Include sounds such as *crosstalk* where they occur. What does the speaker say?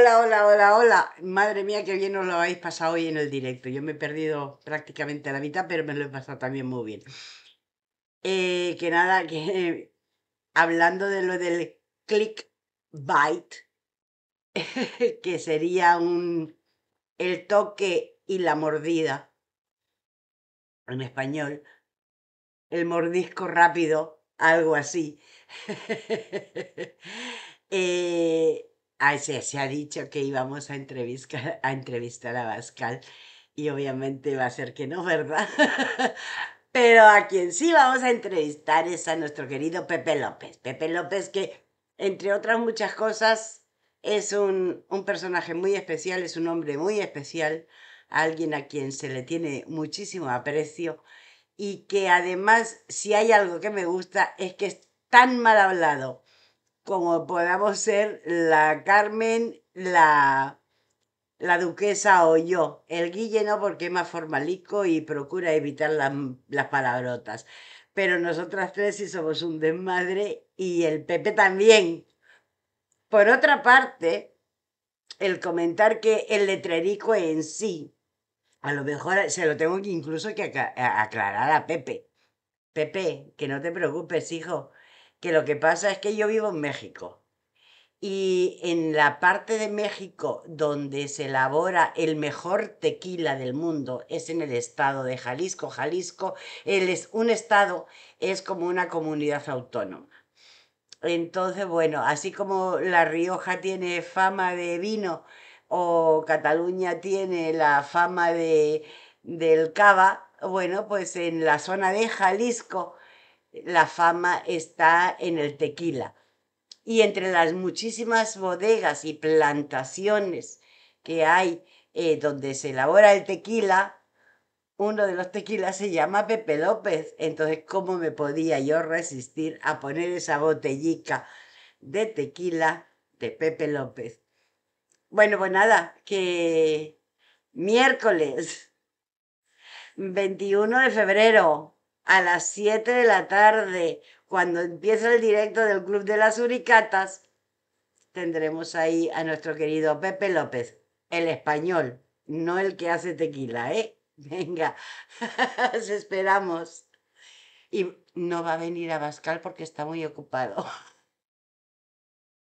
Hola, hola, hola, hola. Madre mía, qué bien os lo habéis pasado hoy en el directo. Yo me he perdido prácticamente la mitad, pero me lo he pasado también muy bien. Eh, que nada, que eh, hablando de lo del click byte, *laughs* que sería un el toque y la mordida en español, el mordisco rápido, algo así. *laughs* Eh, Ah, se, ha dicho que íbamos a entrevistar, a entrevistar a Pascal y obviamente va a ser que no, ¿verdad? *laughs* Pero a quien sí vamos a entrevistar es a nuestro querido Pepe López. Pepe López que, entre otras muchas cosas, es un, un personaje muy especial, es un hombre muy especial, alguien a quien se le tiene muchísimo aprecio y que además, si hay algo que me gusta, es que es tan mal hablado como podamos ser la Carmen, la, la duquesa o yo. El Guille no, porque es más formalico y procura evitar las, palabrotas. Pero nosotras tres sí somos un desmadre y el Pepe también. Por otra parte, el comentar que el letrerico en sí, a lo mejor se lo tengo que incluso que aclarar a Pepe. Pepe, que no te preocupes, hijo, que lo que pasa es que yo vivo en México. Y en la parte de México donde se elabora el mejor tequila del mundo es en el estado de Jalisco. Jalisco él es un estado, es como una comunidad autónoma. Entonces, bueno, así como La Rioja tiene fama de vino o Cataluña tiene la fama de, del cava, bueno, pues en la zona de Jalisco la fama está en el tequila. Y entre las muchísimas bodegas y plantaciones que hay eh, donde se elabora el tequila, uno de los tequilas se llama Pepe López. Entonces, ¿cómo me podía yo resistir a poner esa botellica de tequila de Pepe López? Bueno, pues nada, que miércoles 21 de febrero a las 7 de la tarde, cuando empieza el directo del Club de las Uricatas, tendremos ahí a nuestro querido Pepe López, el español, no el que hace tequila, ¿eh? *laughs* Venga, *laughs* os esperamos. Y no va a venir a Bascal porque está muy ocupado. *laughs*